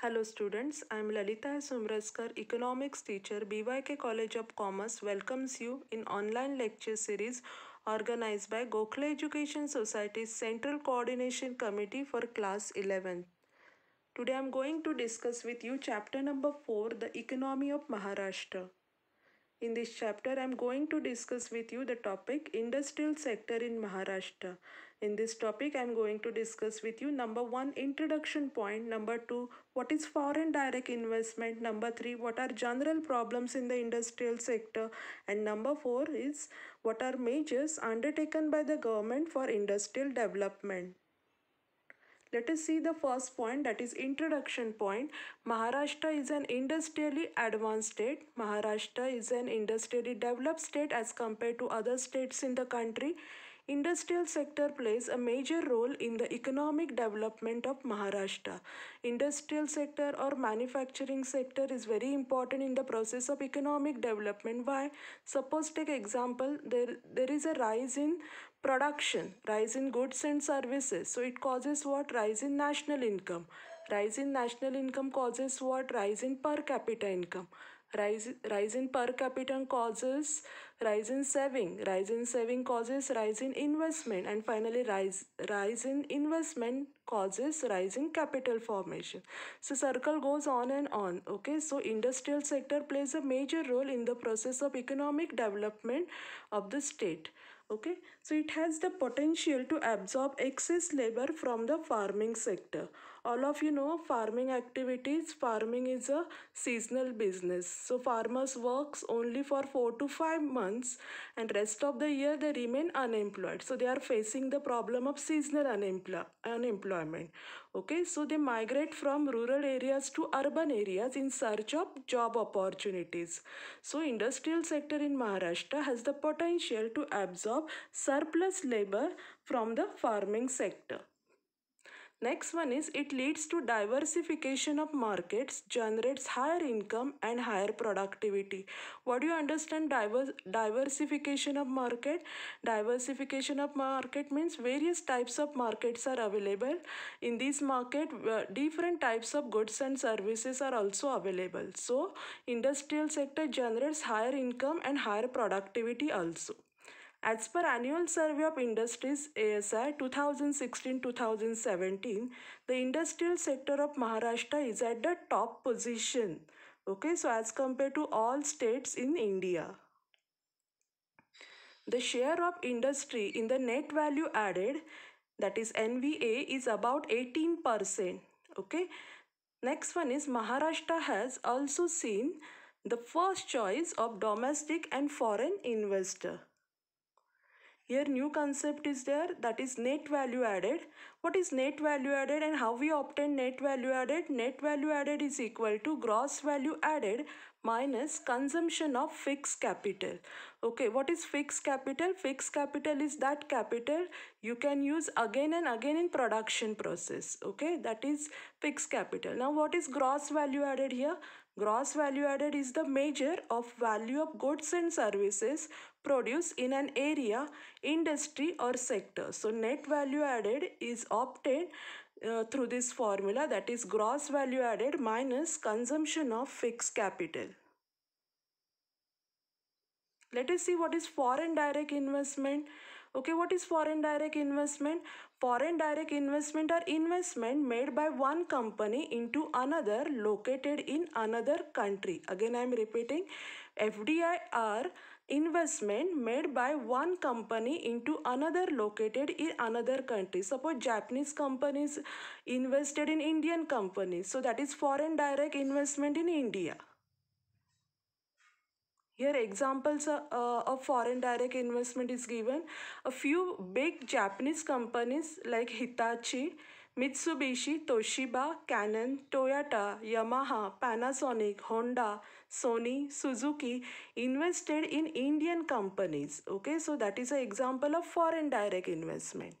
Hello students, I am Lalita Sumraskar, economics teacher, BYK College of Commerce welcomes you in online lecture series organized by Gokhale Education Society's Central Coordination Committee for class 11. Today I am going to discuss with you chapter number 4, the economy of Maharashtra. In this chapter, I am going to discuss with you the topic industrial sector in Maharashtra. In this topic, I am going to discuss with you number one, introduction point, number two, what is foreign direct investment, number three, what are general problems in the industrial sector, and number four is what are measures undertaken by the government for industrial development. Let us see the first point that is introduction point. Maharashtra is an industrially advanced state. Maharashtra is an industrially developed state as compared to other states in the country. Industrial sector plays a major role in the economic development of Maharashtra. Industrial sector or manufacturing sector is very important in the process of economic development. Why? Suppose take example, there, there is a rise in production, rise in goods and services. So it causes what? Rise in national income. Rise in national income causes what? Rise in per capita income rise rise in per capita causes rise in saving rise in saving causes rise in investment and finally rise rise in investment causes rise in capital formation so circle goes on and on okay so industrial sector plays a major role in the process of economic development of the state okay so it has the potential to absorb excess labor from the farming sector all of you know farming activities farming is a seasonal business so farmers works only for 4 to 5 months and rest of the year they remain unemployed so they are facing the problem of seasonal unemploy- unemployment okay so they migrate from rural areas to urban areas in search of job opportunities so industrial sector in maharashtra has the potential to absorb surplus labor from the farming sector Next one is it leads to diversification of markets, generates higher income and higher productivity. What do you understand diver diversification of market? Diversification of market means various types of markets are available. In this market, uh, different types of goods and services are also available. So, industrial sector generates higher income and higher productivity also. As per annual survey of industries ASI 2016-2017, the industrial sector of Maharashtra is at the top position. Okay, so as compared to all states in India. The share of industry in the net value added that is NVA is about 18%. Okay. Next one is Maharashtra has also seen the first choice of domestic and foreign investor. Here new concept is there that is net value added. What is net value added and how we obtain net value added? Net value added is equal to gross value added minus consumption of fixed capital. Okay, what is fixed capital? Fixed capital is that capital you can use again and again in production process. Okay, that is fixed capital. Now what is gross value added here? Gross value added is the measure of value of goods and services produced in an area, industry or sector. So net value added is obtained uh, through this formula that is gross value added minus consumption of fixed capital. Let us see what is foreign direct investment. Okay, what is foreign direct investment? Foreign direct investment are investment made by one company into another located in another country. Again, I am repeating FDI are investment made by one company into another located in another country. Suppose Japanese companies invested in Indian companies. So that is foreign direct investment in India. Here examples of foreign direct investment is given. A few big Japanese companies like Hitachi, Mitsubishi, Toshiba, Canon, Toyota, Yamaha, Panasonic, Honda, Sony, Suzuki invested in Indian companies. Okay, so that is an example of foreign direct investment.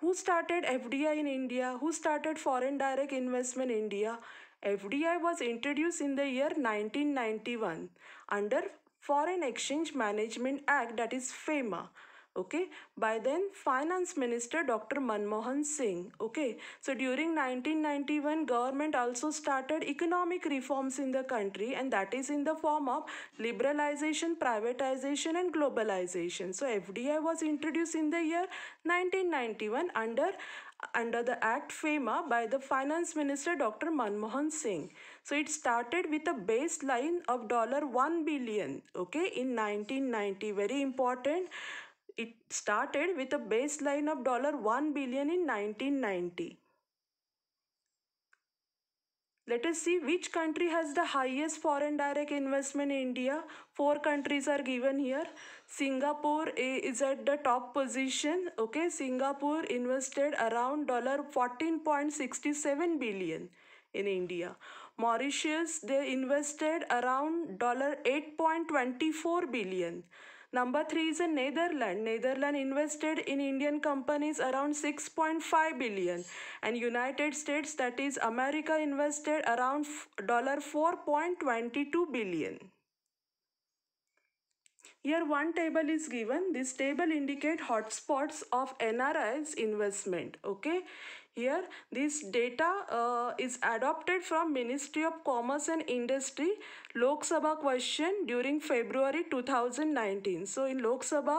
Who started FDI in India? Who started foreign direct investment in India? FDI was introduced in the year 1991 under Foreign Exchange Management Act that is FEMA okay by then finance minister dr manmohan singh okay so during 1991 government also started economic reforms in the country and that is in the form of liberalization privatization and globalization so fdi was introduced in the year 1991 under under the Act FEMA by the Finance Minister Dr. Manmohan Singh. So it started with a baseline of dollar 1 billion, okay, in 1990. Very important. It started with a baseline of dollar 1 billion in 1990. Let us see which country has the highest foreign direct investment in India. Four countries are given here. Singapore is at the top position. Okay, Singapore invested around $14.67 billion in India. Mauritius, they invested around $8.24 billion. Number three is Netherlands. Netherlands invested in Indian companies around 6.5 billion and United States that is America invested around $4.22 billion. Here one table is given. This table indicate hotspots of NRI's investment. Okay here this data uh, is adopted from ministry of commerce and industry lok sabha question during february 2019 so in lok sabha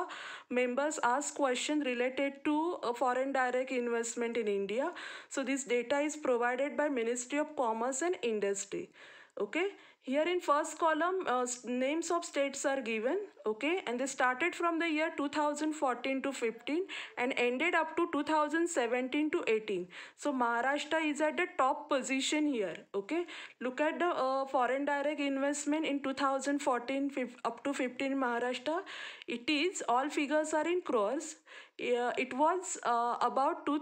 members ask question related to foreign direct investment in india so this data is provided by ministry of commerce and industry okay here in first column, uh, names of states are given, okay, and they started from the year 2014 to 15 and ended up to 2017 to 18. So Maharashtra is at the top position here, okay. Look at the uh, foreign direct investment in 2014 up to 15 Maharashtra. It is, all figures are in crores. Uh, it was uh, about two.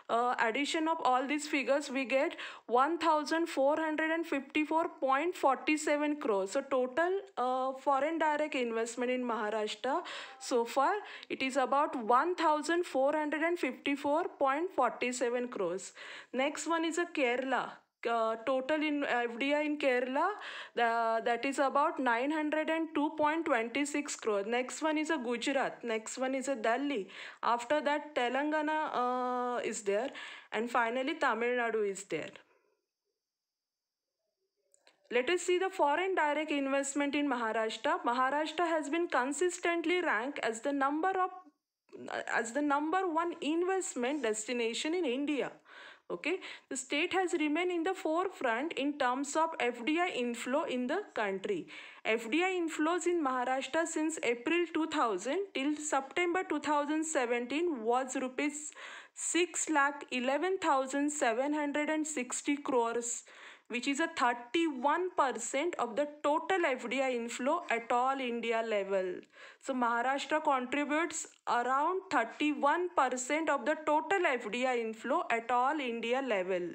uh, addition of all these figures we get 1454.47 crores so total uh, foreign direct investment in maharashtra so far it is about 1454.47 crores next one is a kerala uh, total in FDI in Kerala the, that is about 902.26 crore. Next one is a Gujarat. Next one is a Delhi. After that Telangana uh, is there and finally Tamil Nadu is there. Let us see the foreign direct investment in Maharashtra. Maharashtra has been consistently ranked as the number of as the number one investment destination in India okay the state has remained in the forefront in terms of fdi inflow in the country fdi inflows in maharashtra since april 2000 till september 2017 was rupees 6 lakh 11,760 crores which is a 31% of the total FDI inflow at all India level. So Maharashtra contributes around 31% of the total FDI inflow at all India level.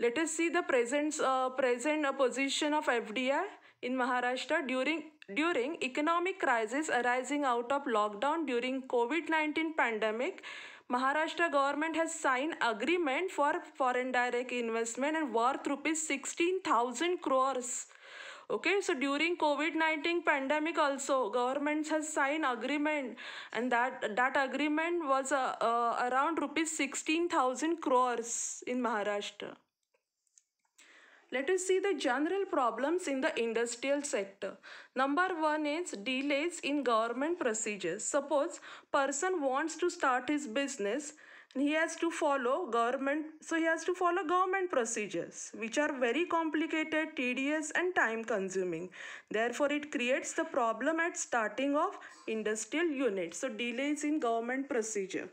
Let us see the present, uh, present uh, position of FDI in Maharashtra during during economic crisis arising out of lockdown during COVID-19 pandemic, Maharashtra government has signed agreement for foreign direct investment and worth rupees 16,000 crores. Okay, so during COVID-19 pandemic also, governments has signed agreement and that, that agreement was uh, uh around rupees 16,000 crores in Maharashtra let us see the general problems in the industrial sector. Number one is delays in government procedures. Suppose person wants to start his business, he has to follow government so he has to follow government procedures which are very complicated tedious and time consuming therefore it creates the problem at starting of industrial units so delays in government procedure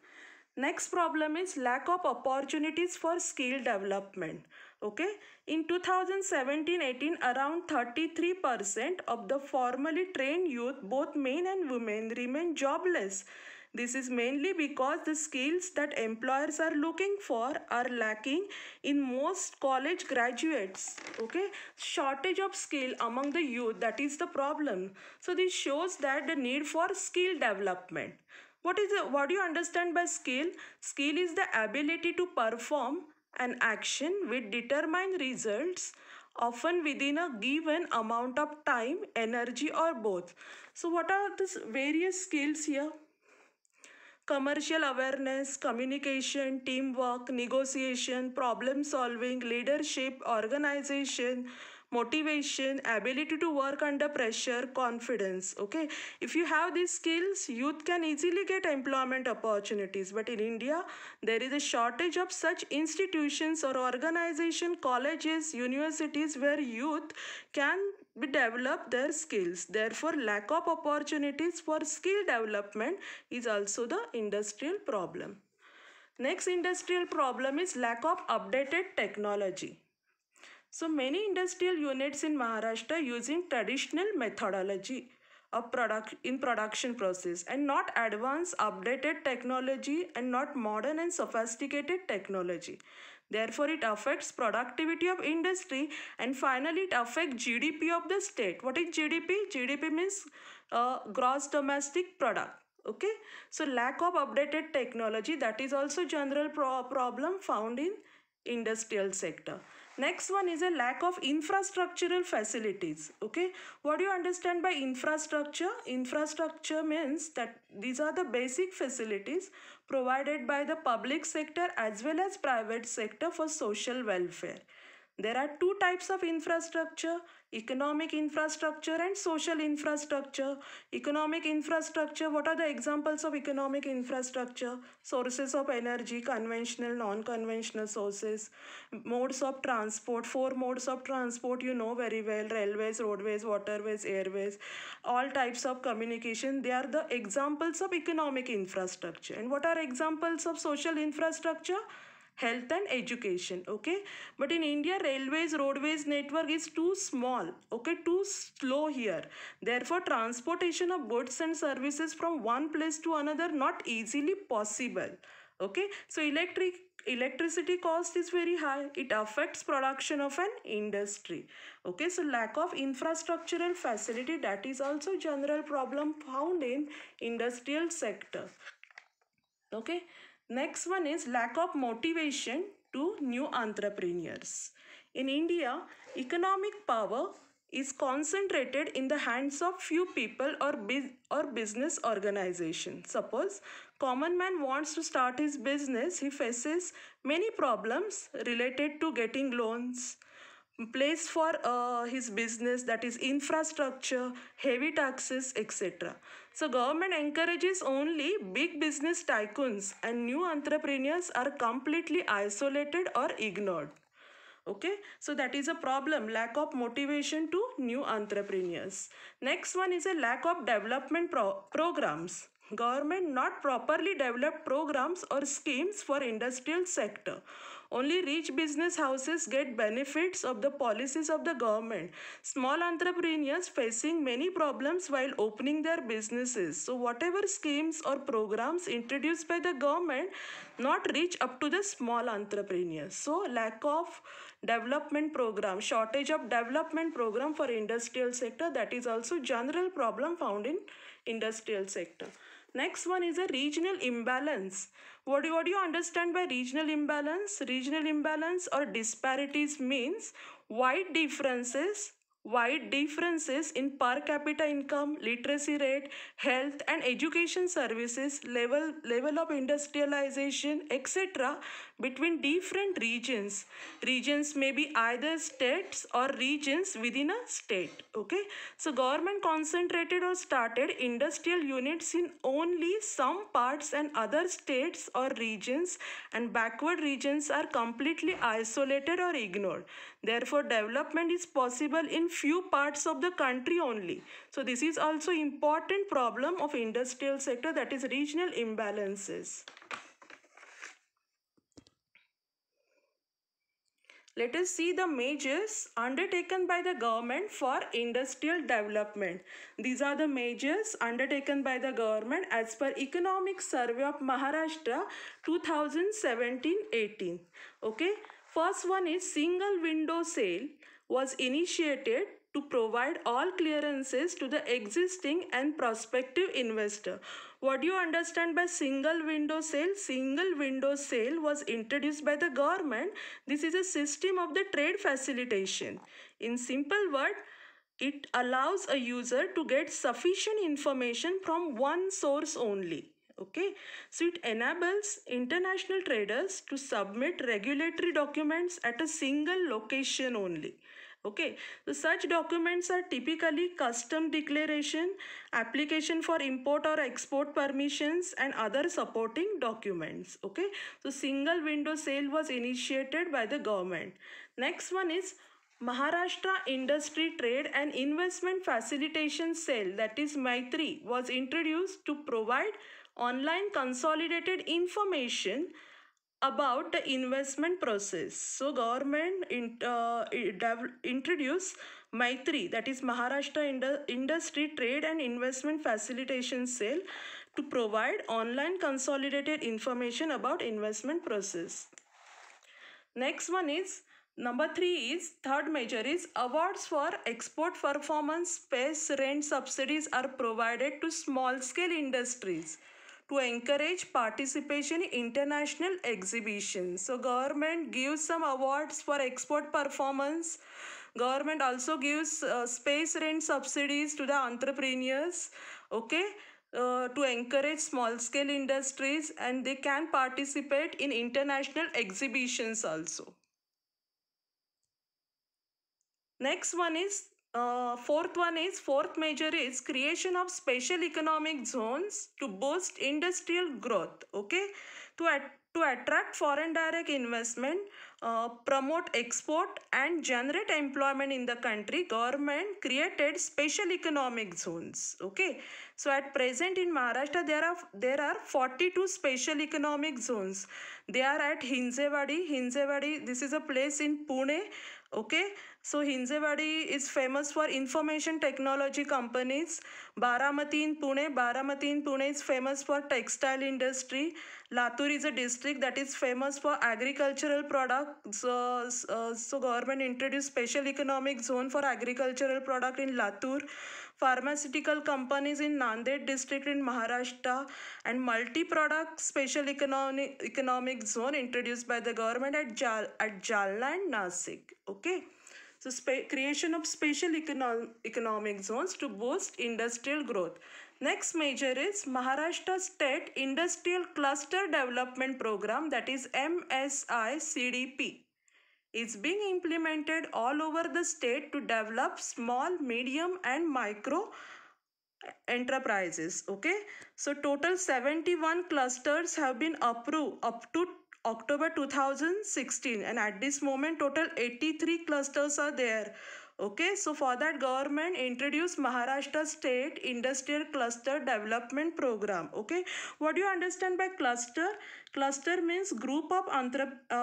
next problem is lack of opportunities for skill development okay in 2017-18 around 33% of the formally trained youth both men and women remain jobless this is mainly because the skills that employers are looking for are lacking in most college graduates okay shortage of skill among the youth that is the problem so this shows that the need for skill development what is the, what do you understand by skill skill is the ability to perform an action with determined results often within a given amount of time, energy or both. So what are these various skills here? Commercial awareness, communication, teamwork, negotiation, problem solving, leadership, organization, motivation, ability to work under pressure, confidence. Okay, if you have these skills, youth can easily get employment opportunities. But in India, there is a shortage of such institutions or organization, colleges, universities where youth can develop their skills. Therefore, lack of opportunities for skill development is also the industrial problem. Next industrial problem is lack of updated technology. So many industrial units in Maharashtra using traditional methodology of product in production process and not advanced updated technology and not modern and sophisticated technology. Therefore, it affects productivity of industry and finally it affects GDP of the state. What is GDP? GDP means uh, gross domestic product okay so lack of updated technology that is also general pro problem found in industrial sector. Next one is a lack of infrastructural facilities. Okay, what do you understand by infrastructure? Infrastructure means that these are the basic facilities provided by the public sector as well as private sector for social welfare. There are two types of infrastructure, economic infrastructure and social infrastructure. Economic infrastructure, what are the examples of economic infrastructure? Sources of energy, conventional, non-conventional sources, modes of transport, four modes of transport you know very well, railways, roadways, waterways, airways, all types of communication, they are the examples of economic infrastructure. And what are examples of social infrastructure? health and education okay but in india railways roadways network is too small okay too slow here therefore transportation of goods and services from one place to another not easily possible okay so electric electricity cost is very high it affects production of an industry okay so lack of infrastructural facility that is also general problem found in industrial sector okay Next one is lack of motivation to new entrepreneurs. In India, economic power is concentrated in the hands of few people or biz- or business organization suppose common man wants to start his business he faces many problems related to getting loans place for uh, his business that is infrastructure heavy taxes etc so government encourages only big business tycoons and new entrepreneurs are completely isolated or ignored okay so that is a problem lack of motivation to new entrepreneurs next one is a lack of development pro programs government not properly developed programs or schemes for industrial sector only rich business houses get benefits of the policies of the government. Small entrepreneurs facing many problems while opening their businesses. So whatever schemes or programs introduced by the government not reach up to the small entrepreneurs. So lack of Development program, shortage of development program for industrial sector that is also general problem found in industrial sector. Next one is a regional imbalance. What do, what do you understand by regional imbalance? Regional imbalance or disparities means wide differences wide differences in per capita income, literacy rate, health and education services, level, level of industrialization, etc between different regions. Regions may be either states or regions within a state. Okay. So government concentrated or started industrial units in only some parts and other states or regions and backward regions are completely isolated or ignored. Therefore development is possible in few parts of the country only. So this is also important problem of industrial sector that is regional imbalances. Let us see the measures undertaken by the government for industrial development. These are the measures undertaken by the government as per Economic Survey of Maharashtra 2017-18. Okay. First one is single window sale was initiated to provide all clearances to the existing and prospective investor. What do you understand by single window sale? Single window sale was introduced by the government. This is a system of the trade facilitation. In simple word, it allows a user to get sufficient information from one source only okay so it enables international traders to submit regulatory documents at a single location only Okay, so such documents are typically custom declaration, application for import or export permissions and other supporting documents. Okay, so single window sale was initiated by the government. Next one is Maharashtra Industry Trade and Investment Facilitation Cell that is Maitri was introduced to provide online consolidated information about the investment process so government in, uh, introduced maitri that is maharashtra Ind- industry trade and investment facilitation cell to provide online consolidated information about investment process next one is number 3 is third measure is awards for export performance space rent subsidies are provided to small scale industries to encourage participation in international exhibitions. So government gives some awards for export performance. Government also gives uh, space rent subsidies to the entrepreneurs. Okay. Uh, to encourage small scale industries and they can participate in international exhibitions also. Next one is uh, fourth one is fourth major is creation of special economic zones to boost industrial growth okay to at to attract foreign direct investment uh, promote export and generate employment in the country government created special economic zones okay so at present in maharashtra there are there are 42 special economic zones they are at hinjewadi hinjewadi this is a place in pune okay so Hinjewadi is famous for information technology companies. Baramati in Pune. Baramati in Pune is famous for textile industry. Latur is a district that is famous for agricultural products. Uh, uh, so government introduced special economic zone for agricultural product in Latur. Pharmaceutical companies in Nanded district in Maharashtra. And multi-product special economic, economic zone introduced by the government at, Jal, at Jalna and Nasik. Okay. So creation of special econo economic zones to boost industrial growth. Next major is Maharashtra State Industrial Cluster Development Program that is MSICDP. It's being implemented all over the state to develop small, medium and micro enterprises okay so total 71 clusters have been approved up to October 2016 and at this moment total 83 clusters are there. Okay, so for that government introduced Maharashtra State Industrial Cluster Development Program. Okay, what do you understand by cluster? Cluster means group of entre uh,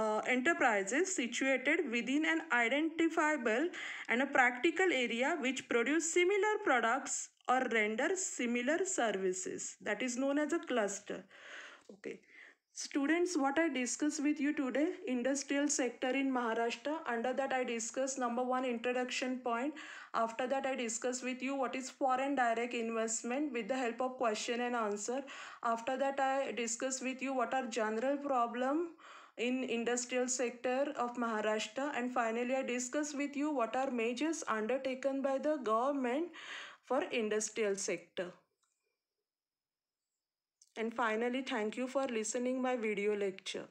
uh, enterprises situated within an identifiable and a practical area which produce similar products or render similar services. That is known as a cluster. Okay. Students, what I discuss with you today, industrial sector in Maharashtra. Under that, I discuss number one introduction point. After that, I discuss with you what is foreign direct investment with the help of question and answer. After that, I discuss with you what are general problem in industrial sector of Maharashtra. And finally, I discuss with you what are measures undertaken by the government for industrial sector. And finally, thank you for listening my video lecture.